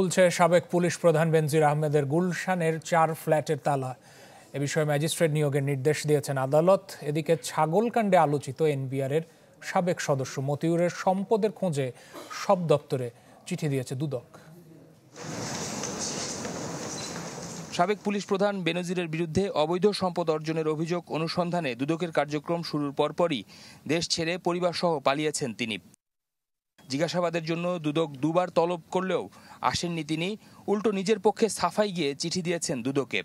খুলছে সাবেক পুলিশ প্রধান বেনজির আহমেদের গুলশানের চার ফ্ল্যাটের তালা এ বিষয়ে ম্যাজিস্ট্রেট নিয়োগের নির্দেশ দিয়েছেন আদালত এদিকে ছাগলকাণ্ডে আলোচিত এনবিআরের সাবেক সদস্য মতিউরের সম্পদের খোঁজে সব দপ্তরে চিঠি দিয়েছে দুদক সাবেক পুলিশ প্রধান বেনজিরের বিরুদ্ধে অবৈধ সম্পদ অর্জনের অভিযোগ অনুসন্ধানে দুদকের কার্যক্রম শুরুর পরপরই দেশ ছেড়ে পরিবারসহ পালিয়েছেন তিনি জিজ্ঞাসাবাদের জন্য দুদক দুবার তলব করলেও আসেননি তিনি উল্টো নিজের পক্ষে সাফাই গিয়ে চিঠি দিয়েছেন দুদকে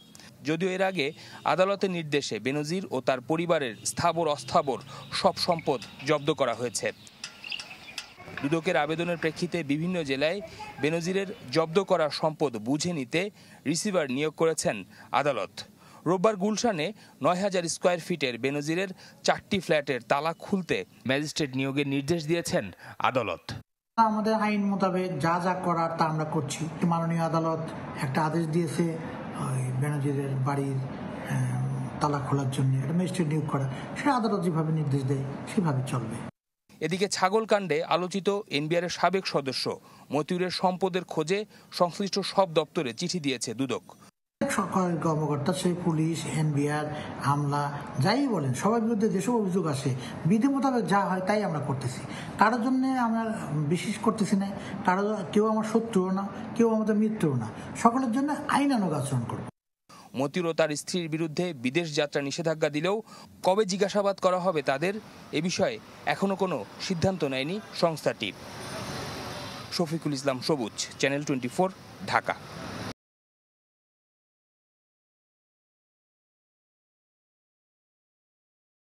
যদিও এর আগে আদালতের নির্দেশে বেনজির ও তার পরিবারের স্থাবর অস্থাবর সব সম্পদ জব্দ করা হয়েছে দুদকের আবেদনের প্রেক্ষিতে বিভিন্ন জেলায় বেনজিরের জব্দ করা সম্পদ বুঝে নিতে রিসিভার নিয়োগ করেছেন আদালত রোববার গুলশানে নয় হাজার স্কোয়ার ফিটের বেনজিরের চারটি ফ্ল্যাটের তালা খুলতে ম্যাজিস্ট্রেট নিয়োগের নির্দেশ দিয়েছেন আদালত আমাদের আইন মোতাবেক যা যা করার তা আমরা করছি মাননীয় আদালত একটা আদেশ দিয়েছে বেনজিরের বাড়ির তালা খোলার জন্য একটা ম্যাজিস্ট্রেট নিয়োগ করা সে আদালত যেভাবে নির্দেশ দেয় সেভাবে চলবে এদিকে ছাগলকাণ্ডে আলোচিত এনবিআর সাবেক সদস্য মতিউরের সম্পদের খোঁজে সংশ্লিষ্ট সব দপ্তরে চিঠি দিয়েছে দুদক সরকারের কর্মকর্তা সে পুলিশ এনবিআর হামলা যাই বলেন সবার বিরুদ্ধে যেসব অভিযোগ আসে বিধি মোতাবেক যা হয় তাই আমরা করতেছি কারোর জন্য আমরা বিশেষ করতেছি না কারো কেউ আমার শত্রুও না কেউ আমাদের মিত্রও না সকলের জন্য আইনানুগ আচরণ করবো মতির তার স্ত্রীর বিরুদ্ধে বিদেশ যাত্রা নিষেধাজ্ঞা দিলেও কবে জিজ্ঞাসাবাদ করা হবে তাদের এ বিষয়ে এখনও কোনো সিদ্ধান্ত নেয়নি সংস্থাটি শফিকুল ইসলাম সবুজ চ্যানেল টোয়েন্টি ঢাকা